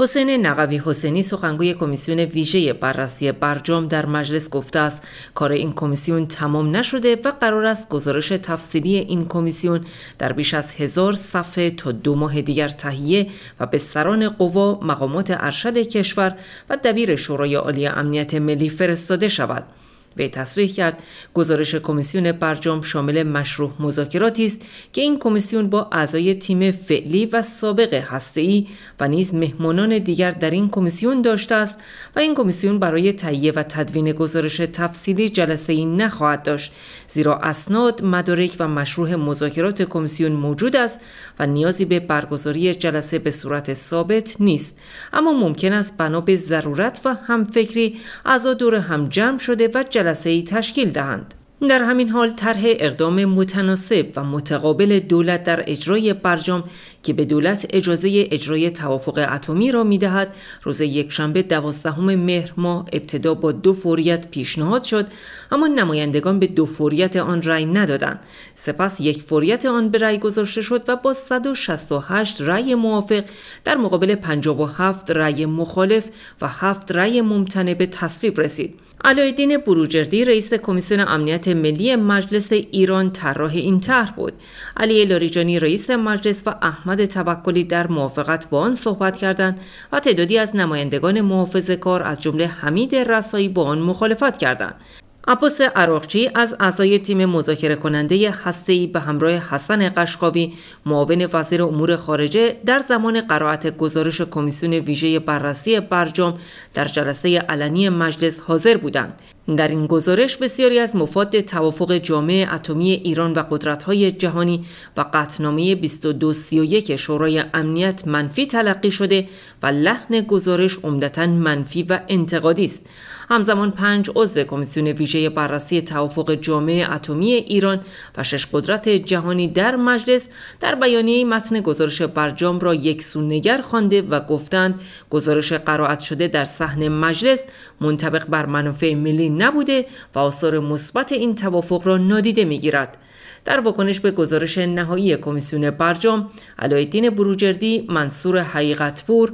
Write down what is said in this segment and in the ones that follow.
حسین نقوی حسینی سخنگوی کمیسیون ویژه بررسی برجام در مجلس گفته است کار این کمیسیون تمام نشده و قرار است گزارش تفصیلی این کمیسیون در بیش از هزار صفحه تا دو ماه دیگر تهیه و به سران قوا مقامات ارشد کشور و دبیر شورای عالی امنیت ملی فرستاده شود وی تصریح کرد گزارش کمیسیون برجام شامل مشروع مذاکراتی است که این کمیسیون با اعضای تیم فعلی و سابق هسته‌ای و نیز مهمانان دیگر در این کمیسیون داشته است و این کمیسیون برای تهیه و تدوین گزارش تفصیلی جلسه ای نخواهد داشت زیرا اسناد مدارک و مشروع مذاکرات کمیسیون موجود است و نیازی به برگزاری جلسه به صورت ثابت نیست اما ممکن است بنا به ضرورت و همفکری اعضا دور هم جمع شده و جلسه تشکیل دهند. در همین حال طرح اقدام متناسب و متقابل دولت در اجرای برجام که به دولت اجازه اجرای توافق اتمی را میدهد روز یکشنبه دوازدهم مهر ماه ابتدا با دو فوریت پیشنهاد شد اما نمایندگان به دو فوریت آن رأی ندادند سپس یک فوریت آن به رأی گذاشته شد و با 168 رأی موافق در مقابل 57 رأی مخالف و 7 رأی ممتنع به تصویب رسید علایدین بروجردی رئیس کمیسیون امنیت ملی مجلس ایران طراح این طرح بود علی لاریجانی رئیس مجلس و احمد توکلی در موافقت با آن صحبت کردند و تعدادی از نمایندگان محافظه کار از جمله حمید رسایی با آن مخالفت کردند عباس عراقچی از اعضای تیم مذاکره کننده ای به همراه حسن قشقاوی معاون وزیر امور خارجه در زمان قرائت گزارش کمیسیون ویژه بررسی برجام در جلسه علنی مجلس حاضر بودند در این گزارش بسیاری از مفاد توافق جامعه اتمی ایران و قدرت‌های جهانی و قطعنامه 2231 شورای امنیت منفی تلقی شده و لحن گزارش عمدتا منفی و انتقادی است همزمان پنج عضو کمیسیون ویژه بررسی توافق جامعه اتمی ایران و شش قدرت جهانی در مجلس در بیانیه متن گزارش برجام را یک نگر خوانده و گفتند گزارش قرائت شده در صحن مجلس منطبق بر منافع ملی نبوده و آثار مثبت این توافق را نادیده میگیرد در واکنش به گزارش نهایی کمیسیون برجام علایالدین بروجردی منصور حقیقتپور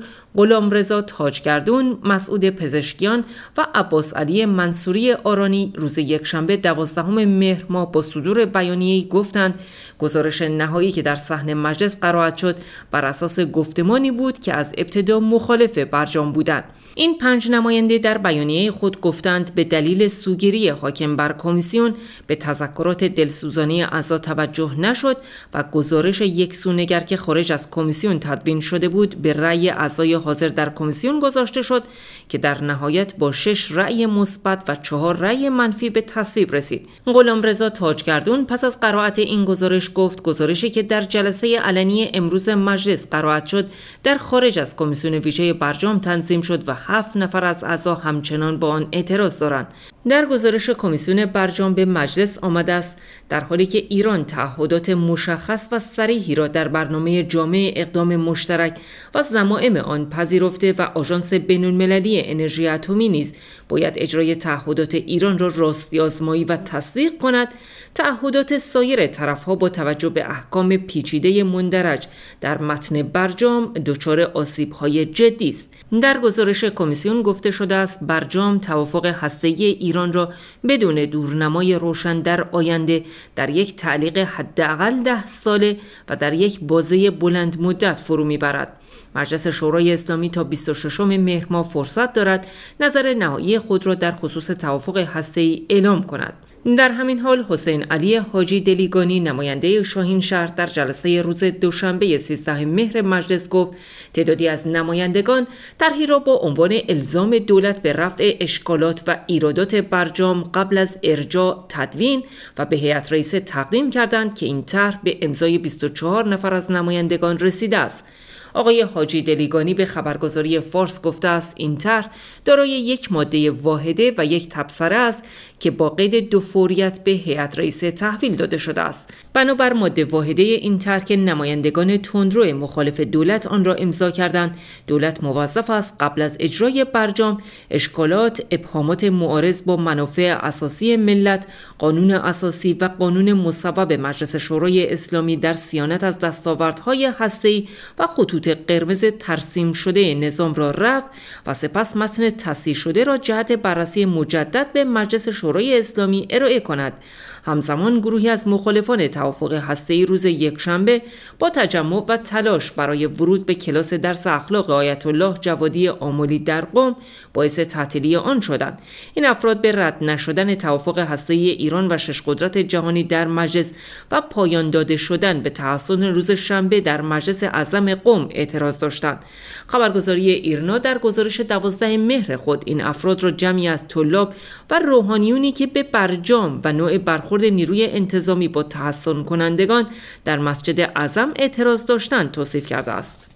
رضا تاجگردون مسعود پزشکیان و عباس علی منصوری آرانی روز یکشنبه دوازدهم مهر ماه با صدور بیانیه‌ای گفتند گزارش نهایی که در صحن مجلس قرائت شد بر اساس گفتمانی بود که از ابتدا مخالف برجام بودند این پنج نماینده در بیانیه خود گفتند به دلیل سوگیری حاکم بر کمیسیون به تذکرات دلسوزانی اعضا توجه نشد و گزارش سونگر که خارج از کمیسیون تدوین شده بود به رأی اعضای حاضر در کمیسیون گذاشته شد که در نهایت با شش رأی مثبت و چهار رأی منفی به تصویب رسید غلامرضا تاجگردون پس از قرائت این گزارش گفت گزارشی که در جلسه علنی امروز مجلس قرائت شد در خارج از کمیسیون ویژه برجام تنظیم شد و هفت نفر از اعضا همچنان با آن اعتراض دارند در گزارش کمیسیون برجام به مجلس آمده است در حالی که ایران تعهدات مشخص و سریحی را در برنامه جامع اقدام مشترک و زمائم آن پذیرفته و آژانس بینالمللی انرژی اتمی نیز باید اجرای تعهدات ایران را راستی آزمایی و تصدیق کند تعهدات سایر طرفها با توجه به احکام پیچیده مندرج در متن برجام دچار آسیب‌های جدی است در گزارش کمیسیون گفته شده است برجام توافق هسته‌ای ایران را بدون دورنمای روشن در آینده در یک تعلیق حداقل ده ساله و در یک بازه بلند مدت فرو میبرد مجلس شورای اسلامی تا 26 مهر ماه فرصت دارد نظر نهایی خود را در خصوص توافق هسته‌ای اعلام کند در همین حال حسین علی حاجی دلیگانی نماینده شاهین شهر در جلسه روز دوشنبه 13 مهر مجلس گفت تعدادی از نمایندگان طرحی را با عنوان الزام دولت به رفع اشکالات و ایرادات برجام قبل از ارجاع تدوین و به هیئت رئیسه تقدیم کردند که این طرح به امضای 24 نفر از نمایندگان رسیده است آقای حاجی دلیگانی به خبرگزاری فارس گفته است این طرح دارای یک ماده واحده و یک تبصره است که با قید دو فوریت به هیئت رئیسه تحویل داده شده است بنابر ماده واحده این طرح که نمایندگان تندرو مخالف دولت آن را امضا کردند دولت موظف است قبل از اجرای برجام اشکالات ابهامات معارض با منافع اساسی ملت قانون اساسی و قانون مصوب مجلس شورای اسلامی در سیانت از دستاوردهای هسته‌ای و خطوط خطوط قرمز ترسیم شده نظام را رفت و سپس متن تصحیح شده را جهت بررسی مجدد به مجلس شورای اسلامی ارائه کند همزمان گروهی از مخالفان توافق هسته‌ای روز یکشنبه با تجمع و تلاش برای ورود به کلاس درس اخلاق آیت الله جوادی آملی در قم باعث تعطیلی آن شدند این افراد به رد نشدن توافق هسته‌ای ایران و شش قدرت جهانی در مجلس و پایان داده شدن به تحسن روز شنبه در مجلس اعظم قم اعتراض داشتند خبرگزاری ایرنا در گزارش دوازده مهر خود این افراد را جمعی از طلاب و روحانیونی که به برجام و نوع برخورد برخورد نیروی انتظامی با تحسن کنندگان در مسجد اعظم اعتراض داشتن توصیف کرده است.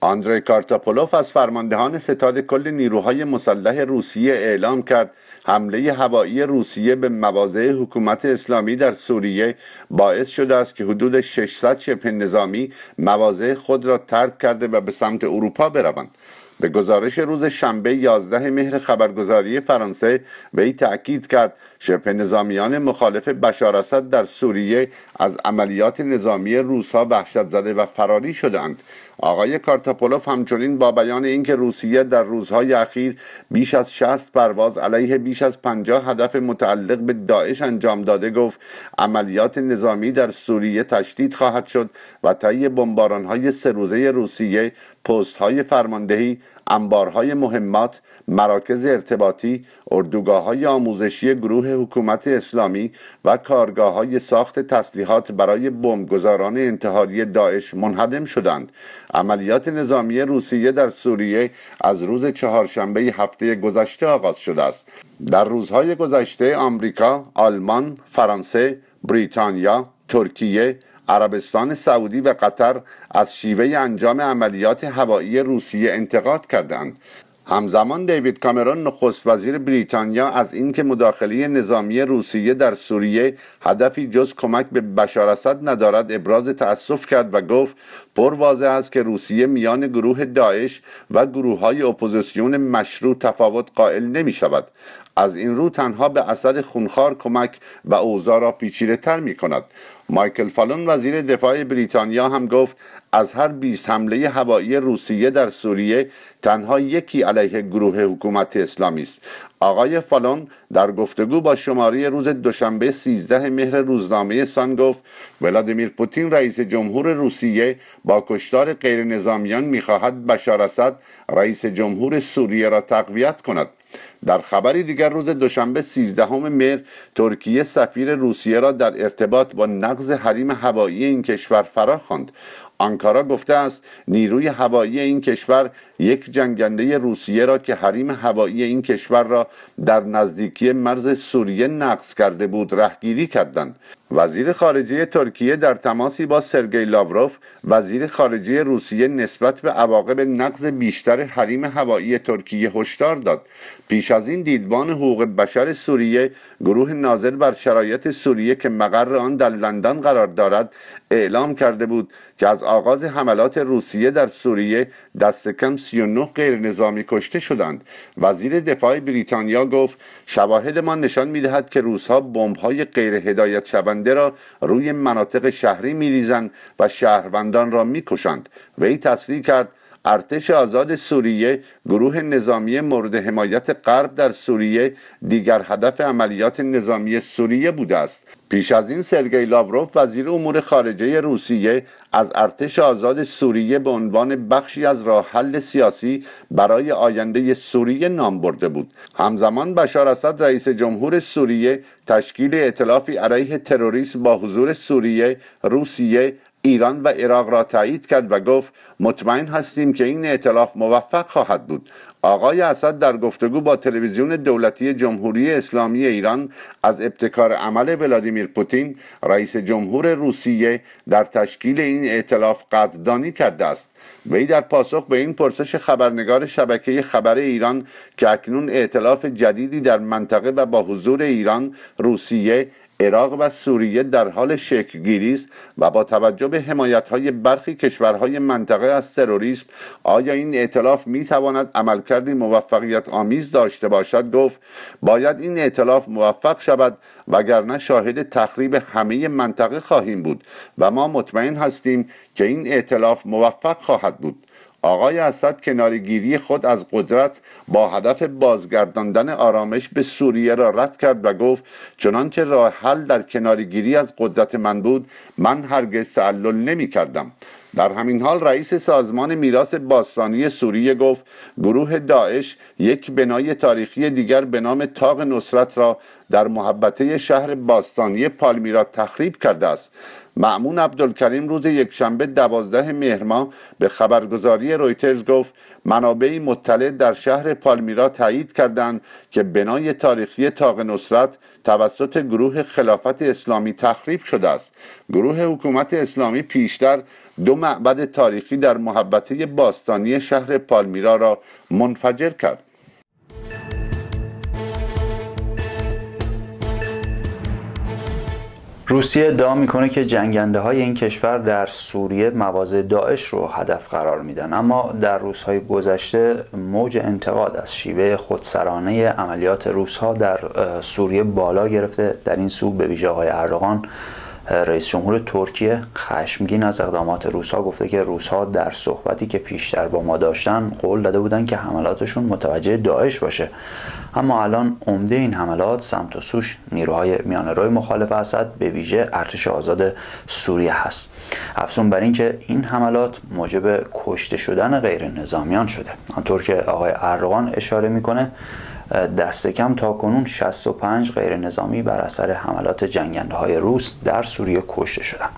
آندری کارتاپولوف از فرماندهان ستاد کل نیروهای مسلح روسیه اعلام کرد حمله هوایی روسیه به مواضع حکومت اسلامی در سوریه باعث شده است که حدود 600 شبه نظامی مواضع خود را ترک کرده و به سمت اروپا بروند به گزارش روز شنبه 11 مهر خبرگزاری فرانسه وی تأکید کرد شبه نظامیان مخالف بشار اسد در سوریه از عملیات نظامی روسها وحشت زده و فراری شدند آقای کارتاپولوف همچنین با بیان اینکه روسیه در روزهای اخیر بیش از 60 پرواز علیه بیش از 50 هدف متعلق به داعش انجام داده گفت عملیات نظامی در سوریه تشدید خواهد شد و طی بمبارانهای سه روزه روسیه پستهای فرماندهی انبارهای مهمات مراکز ارتباطی اردوگاه های آموزشی گروه حکومت اسلامی و کارگاه های ساخت تسلیحات برای بمبگذاران انتحاری داعش منهدم شدند عملیات نظامی روسیه در سوریه از روز چهارشنبه هفته گذشته آغاز شده است در روزهای گذشته آمریکا، آلمان، فرانسه، بریتانیا، ترکیه، عربستان سعودی و قطر از شیوه انجام عملیات هوایی روسیه انتقاد کردند همزمان دیوید کامرون نخست وزیر بریتانیا از اینکه مداخله نظامی روسیه در سوریه هدفی جز کمک به بشار اسد ندارد ابراز تأسف کرد و گفت پر واضح است که روسیه میان گروه داعش و گروه های اپوزیسیون مشروع تفاوت قائل نمی شود از این رو تنها به اسد خونخوار کمک و اوضاع را پیچیده تر می کند مایکل فالون وزیر دفاع بریتانیا هم گفت از هر 20 حمله هوایی روسیه در سوریه تنها یکی علیه گروه حکومت اسلامی است آقای فالون در گفتگو با شماره روز دوشنبه 13 مهر روزنامه سان گفت ولادیمیر پوتین رئیس جمهور روسیه با کشتار غیر نظامیان میخواهد بشار اسد رئیس جمهور سوریه را تقویت کند در خبری دیگر روز دوشنبه 13 مهر ترکیه سفیر روسیه را در ارتباط با نقض حریم هوایی این کشور فرا خواند آنکارا گفته است نیروی هوایی این کشور یک جنگنده روسیه را که حریم هوایی این کشور را در نزدیکی مرز سوریه نقض کرده بود رهگیری کردند وزیر خارجه ترکیه در تماسی با سرگی لاوروف وزیر خارجه روسیه نسبت به عواقب نقض بیشتر حریم هوایی ترکیه هشدار داد پیش از این دیدبان حقوق بشر سوریه گروه ناظر بر شرایط سوریه که مقر آن در لندن قرار دارد اعلام کرده بود که از آغاز حملات روسیه در سوریه دست کم 39 غیر نظامی کشته شدند وزیر دفاع بریتانیا گفت شواهد ما نشان دهد که روزها بمبهای غیر هدایت شونده را روی مناطق شهری میریزند و شهروندان را میکشند وی تصریح کرد ارتش آزاد سوریه گروه نظامی مورد حمایت غرب در سوریه دیگر هدف عملیات نظامی سوریه بوده است پیش از این سرگئی لاوروف وزیر امور خارجه روسیه از ارتش آزاد سوریه به عنوان بخشی از راه حل سیاسی برای آینده سوریه نام برده بود همزمان بشار اسد رئیس جمهور سوریه تشکیل ائتلافی علیه تروریسم با حضور سوریه روسیه ایران و عراق را تایید کرد و گفت مطمئن هستیم که این اعتلاف موفق خواهد بود آقای اسد در گفتگو با تلویزیون دولتی جمهوری اسلامی ایران از ابتکار عمل ولادیمیر پوتین رئیس جمهور روسیه در تشکیل این اعتلاف قدردانی کرده است وی در پاسخ به این پرسش خبرنگار شبکه خبر ایران که اکنون اعتلاف جدیدی در منطقه و با حضور ایران روسیه عراق و سوریه در حال شکلگیری است و با توجه به حمایت های برخی کشورهای منطقه از تروریسم آیا این اعتلاف می تواند عملکردی موفقیت آمیز داشته باشد گفت باید این اعتلاف موفق شود وگرنه شاهد تخریب همه منطقه خواهیم بود و ما مطمئن هستیم که این اعتلاف موفق خواهد بود آقای اسد کنارگیری خود از قدرت با هدف بازگرداندن آرامش به سوریه را رد کرد و گفت چنانکه راه حل در کنارگیری از قدرت من بود من هرگز تعلل نمی کردم در همین حال رئیس سازمان میراث باستانی سوریه گفت گروه داعش یک بنای تاریخی دیگر به نام تاق نصرت را در محبته شهر باستانی پالمیرا تخریب کرده است معمون عبدالکریم روز یکشنبه دوازده مهرما به خبرگزاری رویترز گفت منابعی مطلع در شهر پالمیرا تایید کردند که بنای تاریخی تاق نصرت توسط گروه خلافت اسلامی تخریب شده است گروه حکومت اسلامی پیشتر دو معبد تاریخی در محبته باستانی شهر پالمیرا را منفجر کرد روسیه ادعا میکنه که جنگنده های این کشور در سوریه مواضع داعش رو هدف قرار میدن اما در روزهای گذشته موج انتقاد از شیوه خودسرانه عملیات روسها در سوریه بالا گرفته در این سو به ویژه آقای اردوغان رئیس جمهور ترکیه خشمگین از اقدامات روسا گفته که روسها در صحبتی که پیشتر با ما داشتن قول داده بودند که حملاتشون متوجه داعش باشه اما الان عمده این حملات سمت و سوش نیروهای روی مخالف اسد به ویژه ارتش آزاد سوریه هست افزون بر اینکه این حملات موجب کشته شدن غیر نظامیان شده آنطور که آقای ارغان اشاره میکنه دست کم تا کنون 65 غیر نظامی بر اثر حملات جنگنده های روس در سوریه کشته شدن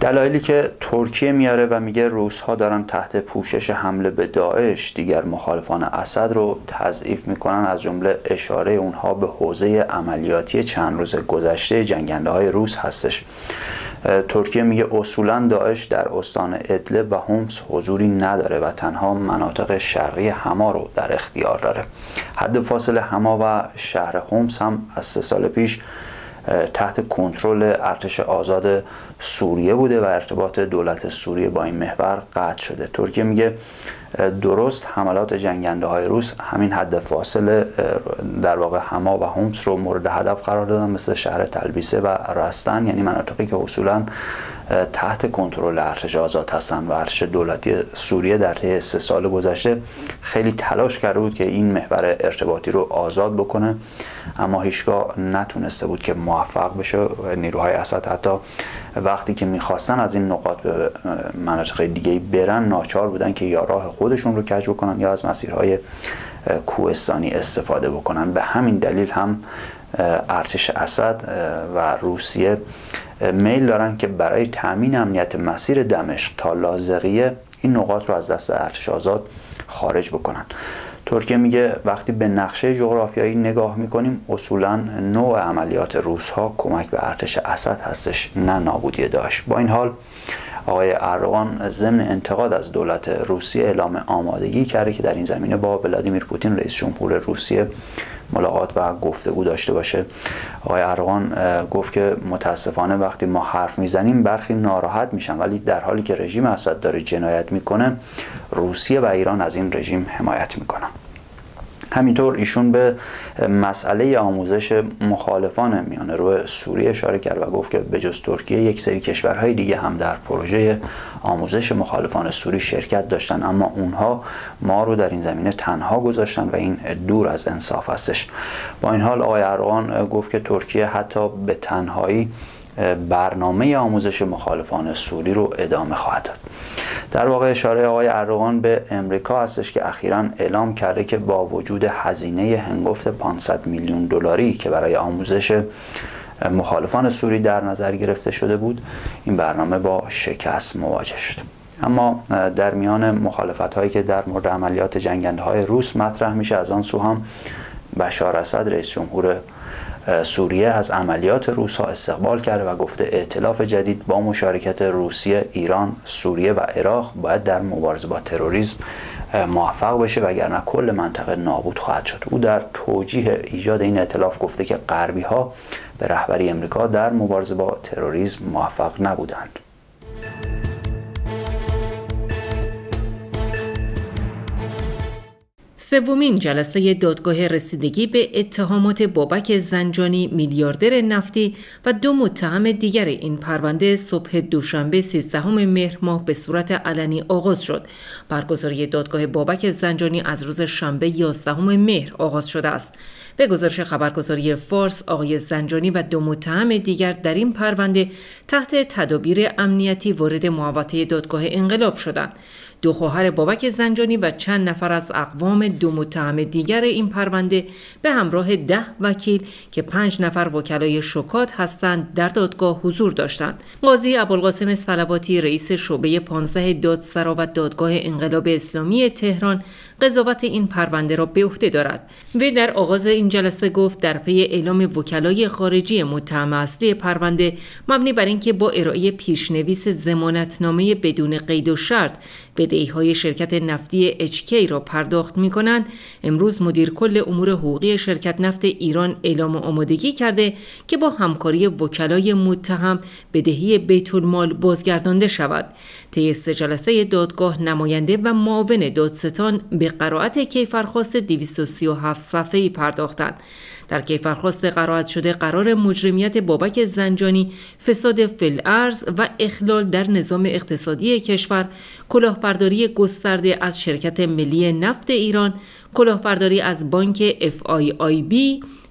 دلایلی که ترکیه میاره و میگه روس ها دارن تحت پوشش حمله به داعش دیگر مخالفان اسد رو تضعیف میکنن از جمله اشاره اونها به حوزه عملیاتی چند روز گذشته جنگنده های روس هستش ترکیه میگه اصولا داعش در استان ادله و هومس حضوری نداره و تنها مناطق شرقی هما رو در اختیار داره حد فاصله هما و شهر همس هم از سه سال پیش تحت کنترل ارتش آزاد سوریه بوده و ارتباط دولت سوریه با این محور قطع شده ترکیه میگه درست حملات جنگنده های روس همین حد فاصله در واقع هما و هومس رو مورد هدف قرار دادن مثل شهر تلبیسه و رستن یعنی مناطقی که اصولا تحت کنترل ارتش آزاد هستن و ارتش دولتی سوریه در طی سه سال گذشته خیلی تلاش کرده بود که این محور ارتباطی رو آزاد بکنه اما هیچگاه نتونسته بود که موفق بشه نیروهای اسد حتی وقتی که میخواستن از این نقاط به مناطق دیگه برن ناچار بودن که یا راه خودشون رو کج بکنن یا از مسیرهای کوهستانی استفاده بکنن به همین دلیل هم ارتش اسد و روسیه میل دارن که برای تامین امنیت مسیر دمشق تا لازقیه این نقاط رو از دست ارتش آزاد خارج بکنن ترکیه میگه وقتی به نقشه جغرافیایی نگاه میکنیم اصولا نوع عملیات روس ها کمک به ارتش اسد هستش نه نابودی داشت با این حال آقای اردوغان ضمن انتقاد از دولت روسیه اعلام آمادگی کرده که در این زمینه با ولادیمیر پوتین رئیس جمهور روسیه ملاقات و گفتگو داشته باشه آقای اروان گفت که متاسفانه وقتی ما حرف میزنیم برخی ناراحت میشن ولی در حالی که رژیم اسد داره جنایت میکنه روسیه و ایران از این رژیم حمایت میکنن همینطور ایشون به مسئله آموزش مخالفان میانه روی سوریه اشاره کرد و گفت که به جز ترکیه یک سری کشورهای دیگه هم در پروژه آموزش مخالفان سوری شرکت داشتن اما اونها ما رو در این زمینه تنها گذاشتن و این دور از انصاف هستش با این حال آقای ارغان گفت که ترکیه حتی به تنهایی برنامه آموزش مخالفان سوری رو ادامه خواهد داد در واقع اشاره آقای اردوغان به امریکا هستش که اخیرا اعلام کرده که با وجود هزینه هنگفت 500 میلیون دلاری که برای آموزش مخالفان سوری در نظر گرفته شده بود این برنامه با شکست مواجه شد اما در میان مخالفت هایی که در مورد عملیات جنگنده های روس مطرح میشه از آن سو هم بشار اسد رئیس جمهور سوریه از عملیات روسا استقبال کرده و گفته ائتلاف جدید با مشارکت روسیه، ایران، سوریه و عراق باید در مبارزه با تروریسم موفق بشه وگرنه کل منطقه نابود خواهد شد او در توجیه ایجاد این ائتلاف گفته که غربی ها به رهبری امریکا در مبارزه با تروریسم موفق نبودند سومین جلسه دادگاه رسیدگی به اتهامات بابک زنجانی میلیاردر نفتی و دو متهم دیگر این پرونده صبح دوشنبه 13 مهر ماه به صورت علنی آغاز شد. برگزاری دادگاه بابک زنجانی از روز شنبه 11 مهر آغاز شده است. به گزارش خبرگزاری فارس آقای زنجانی و دو متهم دیگر در این پرونده تحت تدابیر امنیتی وارد محوطه دادگاه انقلاب شدند. دو خواهر بابک زنجانی و چند نفر از اقوام دو متهم دیگر این پرونده به همراه ده وکیل که پنج نفر وکلای شکات هستند در دادگاه حضور داشتند قاضی ابوالقاسم سلواتی رئیس شعبه 15 دادسرا و دادگاه انقلاب اسلامی تهران قضاوت این پرونده را به عهده دارد وی در آغاز این جلسه گفت در پی اعلام وکلای خارجی متهم اصلی پرونده مبنی بر اینکه با ارائه پیشنویس ضمانتنامه بدون قید و شرط به بدهی شرکت نفتی HK را پرداخت می کنند امروز مدیر کل امور حقوقی شرکت نفت ایران اعلام آمادگی کرده که با همکاری وکلای متهم بدهی بیت المال بازگردانده شود طی سه جلسه دادگاه نماینده و معاون دادستان به قرائت کیفرخواست 237 صفحه‌ای پرداختند در کیفرخواست قرائت شده قرار مجرمیت بابک زنجانی فساد فلعرز و اخلال در نظام اقتصادی کشور کلاهبرداری گسترده از شرکت ملی نفت ایران کلاهبرداری از بانک FIIB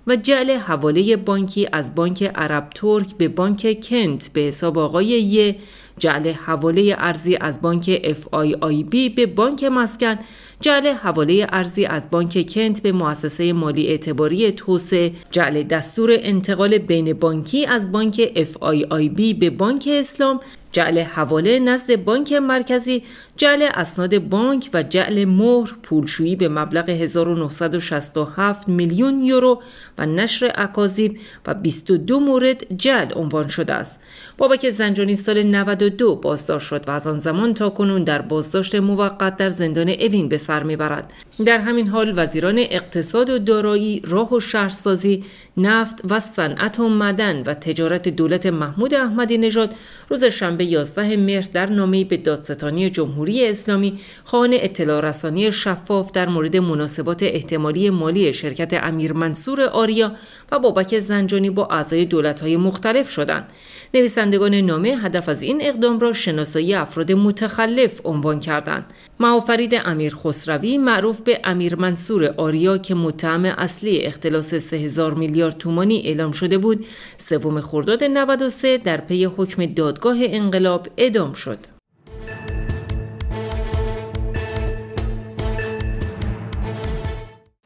و جعل حواله بانکی از بانک عرب ترک به بانک کنت به حساب آقای یه جعل حواله ارزی از بانک اف آی آی بی به بانک مسکن جعل حواله ارزی از بانک کنت به مؤسسه مالی اعتباری توسعه جعل دستور انتقال بین بانکی از بانک اف آی آی بی به بانک اسلام جعل حواله نزد بانک مرکزی، جعل اسناد بانک و جعل مهر پولشویی به مبلغ 1967 میلیون یورو و نشر اکاذیب و 22 مورد جعل عنوان شده است. بابک زنجانی سال 92 بازداشت شد و از آن زمان تا کنون در بازداشت موقت در زندان اوین به سر میبرد. در همین حال وزیران اقتصاد و دارایی، راه و شهرسازی، نفت و صنعت و مدن و تجارت دولت محمود احمدی نژاد روز شنبه 11 مهر در نامه‌ای به دادستانی جمهوری اسلامی خانه اطلاع رسانی شفاف در مورد مناسبات احتمالی مالی شرکت امیر منصور آریا و بابک زنجانی با اعضای دولت‌های مختلف شدند. نویسندگان نامه هدف از این اقدام را شناسایی افراد متخلف عنوان کردند. معافرید امیر خسروی معروف به امیر منصور آریا که متهم اصلی اختلاس 3000 میلیارد تومانی اعلام شده بود سوم خرداد 93 در پی حکم دادگاه انقلاب ادام شد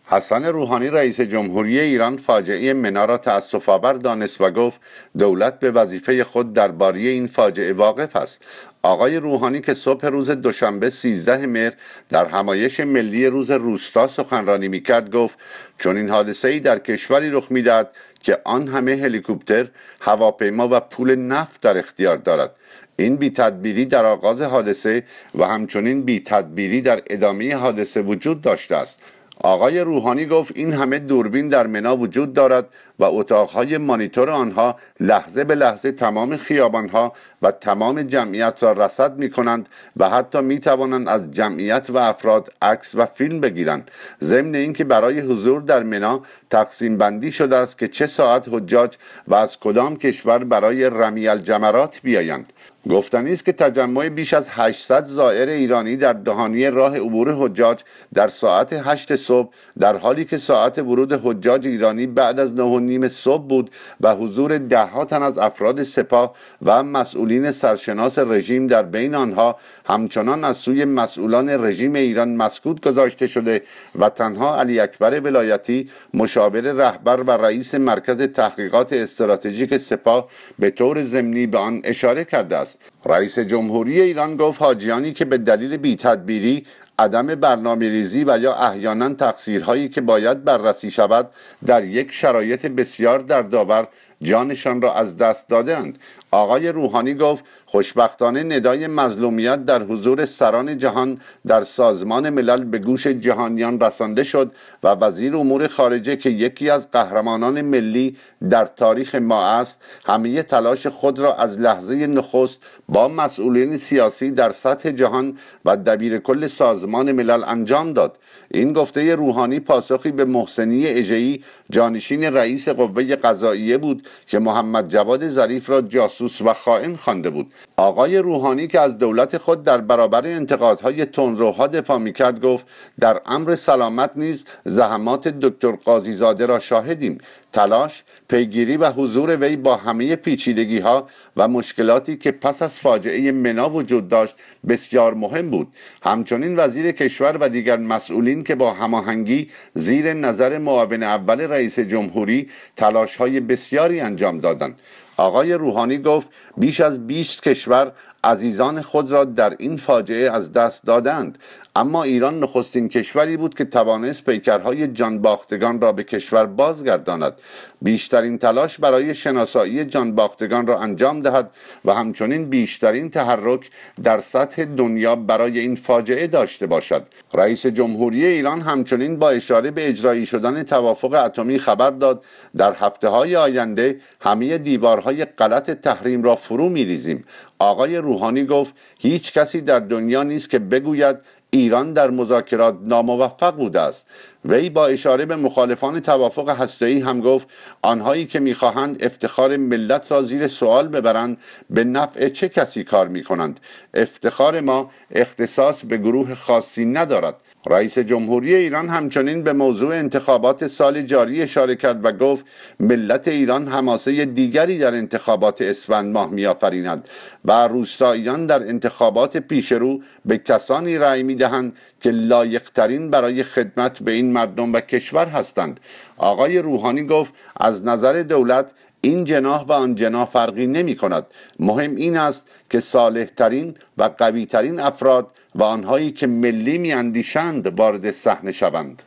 حسن روحانی رئیس جمهوری ایران فاجعه منا را تاسف آور دانست و گفت دولت به وظیفه خود درباره این فاجعه واقف است آقای روحانی که صبح روز دوشنبه 13 مهر در همایش ملی روز روستا سخنرانی میکرد گفت چون این حادثه ای در کشوری رخ میدهد که آن همه هلیکوپتر هواپیما و پول نفت در اختیار دارد این بی تدبیری در آغاز حادثه و همچنین بی تدبیری در ادامه حادثه وجود داشته است آقای روحانی گفت این همه دوربین در منا وجود دارد و اتاقهای مانیتور آنها لحظه به لحظه تمام خیابانها و تمام جمعیت را رصد می کنند و حتی می توانند از جمعیت و افراد عکس و فیلم بگیرند ضمن اینکه برای حضور در منا تقسیم بندی شده است که چه ساعت حجاج و از کدام کشور برای رمی جمرات بیایند گفتنی است که تجمع بیش از 800 زائر ایرانی در دهانی راه عبور حجاج در ساعت 8 صبح در حالی که ساعت ورود حجاج ایرانی بعد از 9 و نیم صبح بود و حضور دهها تن از افراد سپاه و مسئولین سرشناس رژیم در بین آنها همچنان از سوی مسئولان رژیم ایران مسکوت گذاشته شده و تنها علی اکبر ولایتی مشاور رهبر و رئیس مرکز تحقیقات استراتژیک سپاه به طور ضمنی به آن اشاره کرده است رئیس جمهوری ایران گفت حاجیانی که به دلیل بیتدبیری عدم برنامه ریزی و یا احیانا تقصیرهایی که باید بررسی شود در یک شرایط بسیار دردآور جانشان را از دست دادند آقای روحانی گفت خوشبختانه ندای مظلومیت در حضور سران جهان در سازمان ملل به گوش جهانیان رسانده شد و وزیر امور خارجه که یکی از قهرمانان ملی در تاریخ ما است همه تلاش خود را از لحظه نخست با مسئولین سیاسی در سطح جهان و دبیر کل سازمان ملل انجام داد این گفته روحانی پاسخی به محسنی اجعی جانشین رئیس قوه قضاییه بود که محمد جواد ظریف را جاسوس و خائن خوانده بود آقای روحانی که از دولت خود در برابر انتقادهای تندروها دفاع میکرد گفت در امر سلامت نیز زحمات دکتر قاضیزاده را شاهدیم تلاش پیگیری و حضور وی با همه پیچیدگی ها و مشکلاتی که پس از فاجعه منا وجود داشت بسیار مهم بود همچنین وزیر کشور و دیگر مسئولین که با هماهنگی زیر نظر معاون اول رئیس جمهوری تلاش های بسیاری انجام دادند آقای روحانی گفت بیش از 20 کشور عزیزان خود را در این فاجعه از دست دادند اما ایران نخستین کشوری بود که توانست پیکرهای جانباختگان را به کشور بازگرداند بیشترین تلاش برای شناسایی جانباختگان را انجام دهد و همچنین بیشترین تحرک در سطح دنیا برای این فاجعه داشته باشد رئیس جمهوری ایران همچنین با اشاره به اجرایی شدن توافق اتمی خبر داد در هفته های آینده همه دیوارهای غلط تحریم را فرو میریزیم آقای روحانی گفت هیچ کسی در دنیا نیست که بگوید ایران در مذاکرات ناموفق بوده است وی با اشاره به مخالفان توافق هسته‌ای هم گفت آنهایی که میخواهند افتخار ملت را زیر سوال ببرند به نفع چه کسی کار میکنند افتخار ما اختصاص به گروه خاصی ندارد رئیس جمهوری ایران همچنین به موضوع انتخابات سال جاری اشاره کرد و گفت ملت ایران حماسه دیگری در انتخابات اسفند ماه میآفریند و روستاییان در انتخابات پیشرو به کسانی رأی میدهند که لایقترین برای خدمت به این مردم و کشور هستند آقای روحانی گفت از نظر دولت این جناح و آن جناح فرقی نمی کند مهم این است که صالح ترین و قوی ترین افراد و آنهایی که ملی می اندیشند وارد صحنه شوند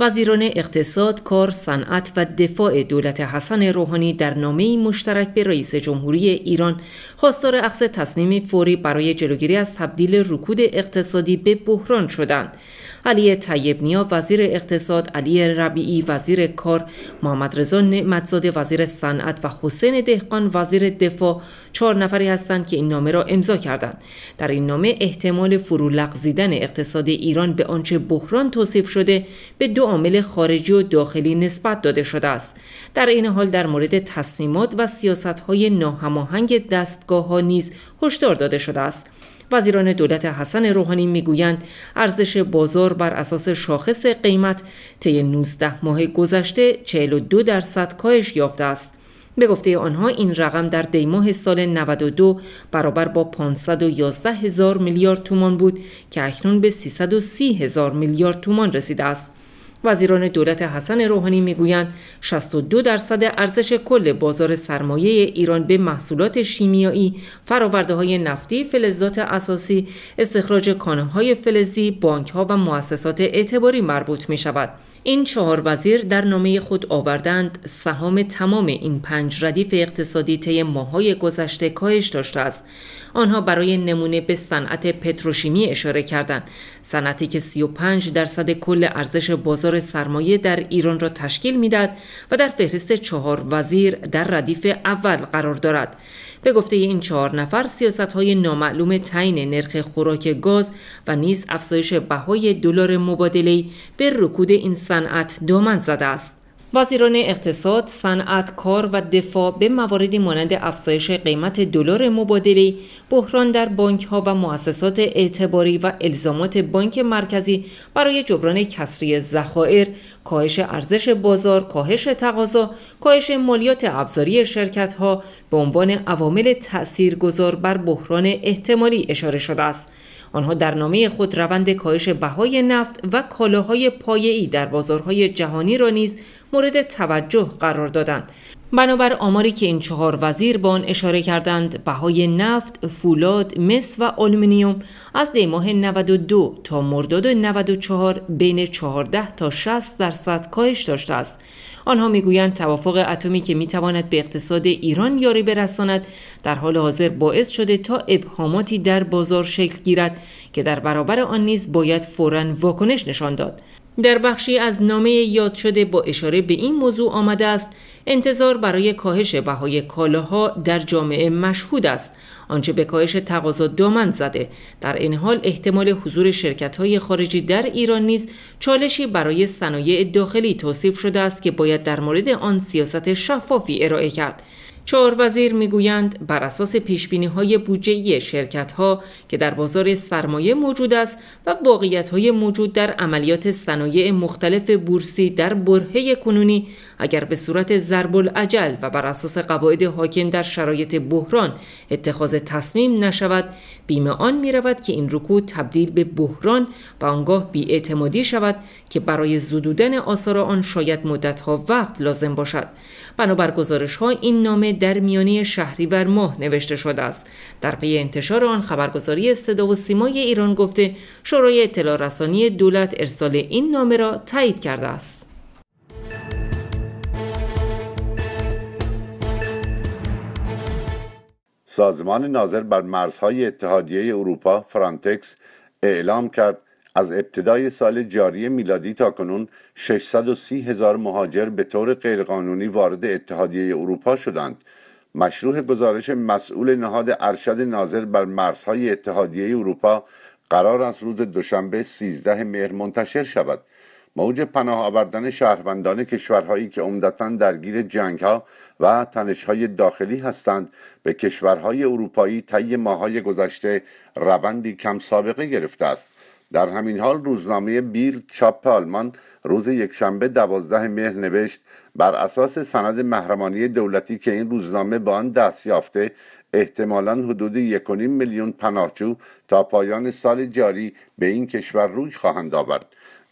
وزیران اقتصاد، کار، صنعت و دفاع دولت حسن روحانی در نامه مشترک به رئیس جمهوری ایران خواستار اخذ تصمیم فوری برای جلوگیری از تبدیل رکود اقتصادی به بحران شدند. علی طیب نیا وزیر اقتصاد، علی ربیعی وزیر کار، محمد رضا نعمتزاده وزیر صنعت و حسین دهقان وزیر دفاع چهار نفری هستند که این نامه را امضا کردند. در این نامه احتمال لغزیدن اقتصاد ایران به آنچه بحران توصیف شده به دو عامل خارجی و داخلی نسبت داده شده است در این حال در مورد تصمیمات و های ناهماهنگ دستگاه ها نیز هشدار داده شده است وزیران دولت حسن روحانی میگویند ارزش بازار بر اساس شاخص قیمت طی 19 ماه گذشته 42 درصد کاهش یافته است به گفته آنها این رقم در دیماه سال 92 برابر با 511 هزار میلیارد تومان بود که اکنون به 330 هزار میلیارد تومان رسیده است وزیران دولت حسن روحانی میگویند 62 درصد ارزش کل بازار سرمایه ایران به محصولات شیمیایی، فراورده های نفتی، فلزات اساسی، استخراج های فلزی، بانک ها و مؤسسات اعتباری مربوط می شود. این چهار وزیر در نامه خود آوردند سهام تمام این پنج ردیف اقتصادی طی ماهای گذشته کاهش داشته است آنها برای نمونه به صنعت پتروشیمی اشاره کردند صنعتی که 35 درصد کل ارزش بازار سرمایه در ایران را تشکیل میداد و در فهرست چهار وزیر در ردیف اول قرار دارد به گفته این چهار نفر سیاست های نامعلوم تعیین نرخ خوراک گاز و نیز افزایش بهای دلار مبادله به رکود این صنعت دامن زده است وزیران اقتصاد، صنعت کار و دفاع به مواردی مانند افزایش قیمت دلار مبادله، بحران در بانک ها و مؤسسات اعتباری و الزامات بانک مرکزی برای جبران کسری ذخایر، کاهش ارزش بازار، کاهش تقاضا، کاهش مالیات ابزاری شرکت ها به عنوان عوامل تاثیرگذار بر بحران احتمالی اشاره شده است. آنها در نامه خود روند کاهش بهای نفت و کالاهای پایه‌ای در بازارهای جهانی را نیز مورد توجه قرار دادند بنابر آماری که این چهار وزیر بان آن اشاره کردند بهای نفت فولاد مس و آلومینیوم از دی ماه 92 تا مرداد 94 بین 14 تا 60 درصد کاهش داشته است آنها میگویند توافق اتمی که میتواند به اقتصاد ایران یاری برساند در حال حاضر باعث شده تا ابهاماتی در بازار شکل گیرد که در برابر آن نیز باید فورا واکنش نشان داد در بخشی از نامه یاد شده با اشاره به این موضوع آمده است انتظار برای کاهش بهای کالاها در جامعه مشهود است آنچه به کاهش تقاضا دامن زده در این حال احتمال حضور شرکت های خارجی در ایران نیز چالشی برای صنایع داخلی توصیف شده است که باید در مورد آن سیاست شفافی ارائه کرد چهار وزیر میگویند بر اساس پیش بینی های بودجه شرکت ها که در بازار سرمایه موجود است و واقعیت های موجود در عملیات صنایع مختلف بورسی در برهه کنونی اگر به صورت ضرب العجل و بر اساس قواعد حاکم در شرایط بحران اتخاذ تصمیم نشود بیمه آن می رود که این رکود تبدیل به بحران و آنگاه بیاعتمادی شود که برای زدودن آثار آن شاید ها وقت لازم باشد بنابر گزارش ها این نامه در میانی شهریور ماه نوشته شده است در پی انتشار آن خبرگزاری استدا و سیمای ایران گفته شورای اطلاع رسانی دولت ارسال این نامه را تایید کرده است سازمان ناظر بر مرزهای اتحادیه اروپا فرانتکس اعلام کرد از ابتدای سال جاری میلادی تا کنون 630 هزار مهاجر به طور غیرقانونی وارد اتحادیه اروپا شدند مشروع گزارش مسئول نهاد ارشد ناظر بر مرزهای اتحادیه اروپا قرار است روز دوشنبه 13 مهر منتشر شود موج پناه آوردن شهروندان کشورهایی که عمدتا درگیر جنگها و تنشهای داخلی هستند به کشورهای اروپایی طی ماههای گذشته روندی کم سابقه گرفته است در همین حال روزنامه بیل چاپ آلمان روز یکشنبه دوازده مهر نوشت بر اساس سند محرمانی دولتی که این روزنامه با آن دست یافته احتمالا حدود یکونیم میلیون پناهجو تا پایان سال جاری به این کشور روی خواهند آورد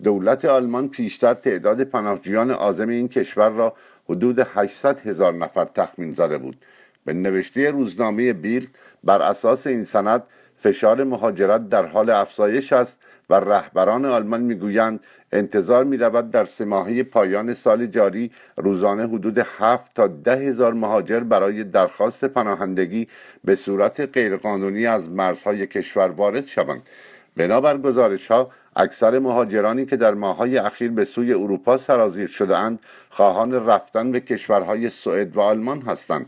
دولت آلمان پیشتر تعداد پناهجویان آزم این کشور را حدود 800 هزار نفر تخمین زده بود به نوشته روزنامه بیلد بر اساس این سند فشار مهاجرت در حال افزایش است و رهبران آلمان میگویند انتظار می رود در سه پایان سال جاری روزانه حدود 7 تا ده هزار مهاجر برای درخواست پناهندگی به صورت غیرقانونی از مرزهای کشور وارد شوند بنابر گزارش ها اکثر مهاجرانی که در ماهای اخیر به سوی اروپا سرازیر شده اند خواهان رفتن به کشورهای سوئد و آلمان هستند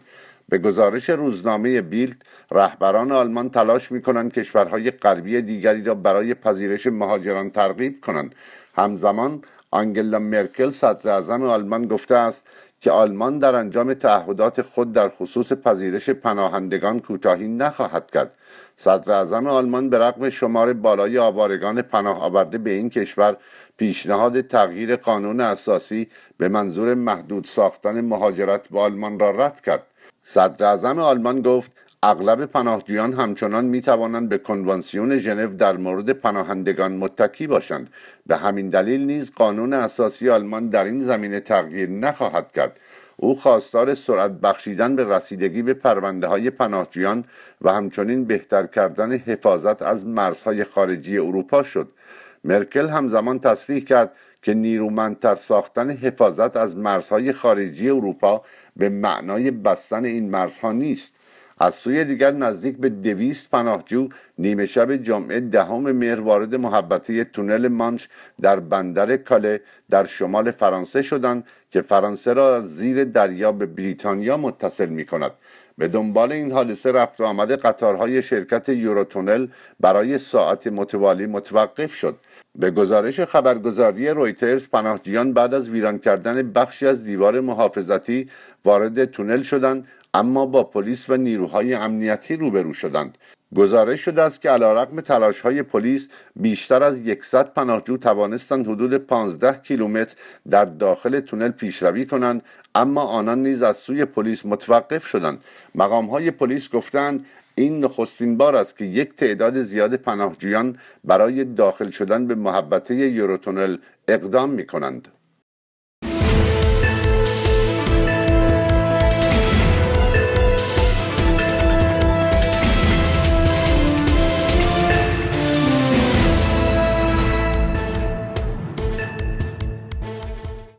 به گزارش روزنامه بیلد رهبران آلمان تلاش می کنند کشورهای غربی دیگری را برای پذیرش مهاجران ترغیب کنند همزمان آنگلا مرکل صدر اعظم آلمان گفته است که آلمان در انجام تعهدات خود در خصوص پذیرش پناهندگان کوتاهی نخواهد کرد صدر اعظم آلمان به رغم شمار بالای آوارگان پناه آورده به این کشور پیشنهاد تغییر قانون اساسی به منظور محدود ساختن مهاجرت به آلمان را رد کرد صدر آلمان گفت اغلب پناهجویان همچنان می توانند به کنوانسیون ژنو در مورد پناهندگان متکی باشند به همین دلیل نیز قانون اساسی آلمان در این زمینه تغییر نخواهد کرد او خواستار سرعت بخشیدن به رسیدگی به پرونده های پناهجویان و همچنین بهتر کردن حفاظت از مرزهای خارجی اروپا شد مرکل همزمان تصریح کرد که نیرومندتر ساختن حفاظت از مرزهای خارجی اروپا به معنای بستن این مرزها نیست از سوی دیگر نزدیک به دویست پناهجو نیمه شب جمعه دهم مهر وارد محبته تونل مانش در بندر کاله در شمال فرانسه شدند که فرانسه را از زیر دریا به بریتانیا متصل می کند به دنبال این حادثه رفت و آمد قطارهای شرکت یوروتونل برای ساعت متوالی متوقف شد به گزارش خبرگزاری رویترز پناهجویان بعد از ویران کردن بخشی از دیوار محافظتی وارد تونل شدند اما با پلیس و نیروهای امنیتی روبرو شدند گزارش شده است که علیرغم تلاشهای پلیس بیشتر از 100 پناهجو توانستند حدود 15 کیلومتر در داخل تونل پیشروی کنند اما آنان نیز از سوی پلیس متوقف شدند مقامهای پلیس گفتند این نخستین بار است که یک تعداد زیاد پناهجویان برای داخل شدن به محبته یوروتونل اقدام می کنند.